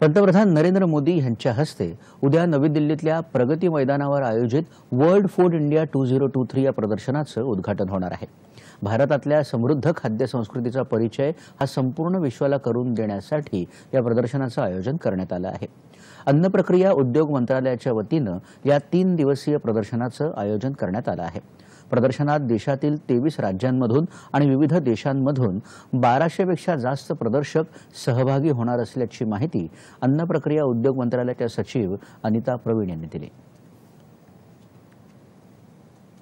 पंतप्रधान नरेंद्र मोदी यांच्या हस्ते उद्या नवी दिल्लीतल्या प्रगती मैदानावर आयोजित world food India two zero two three या प्रदर्शनाचं उद्घाटन होणार आहे भारतातल्या समृद्ध खाद्य संस्कृतीचा परिचय हा संपूर्ण विश्वाला करून देण्यासाठी या प्रदर्शनाचं आयोजन करण्यात आलं आहे अन्न प्रक्रिया उद्योग मंत्रालयाच्या वतीनं या तीन दिवसीय प्रदर्शनाचं आयोजन करण्यात आलं आहे प्रदर्शनात देशातील तेवीस राज्यांमधून आणि विविध देशांमधून बाराशेपेक्षा जास्त प्रदर्शक सहभागी होणार असल्याची माहिती अन्न प्रक्रिया उद्योग मंत्रालयाच्या सचिव अनिता प्रवीण यांनी दिली